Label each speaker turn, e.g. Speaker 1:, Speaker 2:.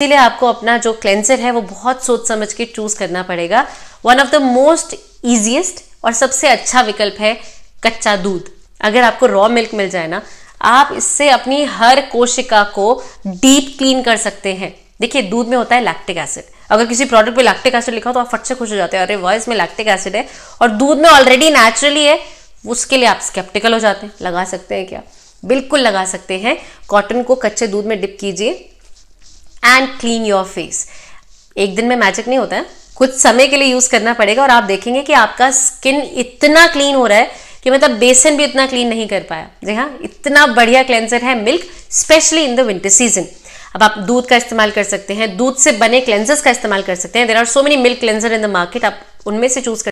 Speaker 1: इसीलिए आपको अपना जो क्लेंसर है वो बहुत सोच समझ के चूज करना पड़ेगा one of the most easiest और सबसे अच्छा विकल्प है कच्चा दूध अगर आपको रॉ मिल्क मिल जाए ना आप इससे अपनी हर कोशिका को डीप क्लीन कर सकते हैं देखिए दूध में होता है लैक्टिक एसिड अगर किसी प्रोडक्ट पे लैक्टिक एसिड लिखा हो तो आप फट से खुश हो जाते हैं अरे वॉइस में लैक्टिक एसिड है और दूध में ऑलरेडी नेचुरली है उसके लिए आप स्केप्टिकल हो जाते हैं लगा सकते हैं क्या बिल्कुल लगा सकते हैं कॉटन को कच्चे दूध में डिप कीजिए एंड क्लीन योर फेस एक दिन में मैजिक नहीं होता है कुछ समय के लिए यूज़ करना पड़ेगा और आप देखेंगे कि आपका स्किन इतना क्लीन हो रहा है कि मतलब बेसन भी इतना क्लीन नहीं कर पाया जी हाँ इतना बढ़िया क्लेंजर है milk specially in the winter season अब आप दूध का इस्तेमाल कर सकते हैं दूध से बने क्लेंजर्स का इस्तेमाल कर सकते हैं there are so many milk cleanser in the market आप उनमें से चूज कर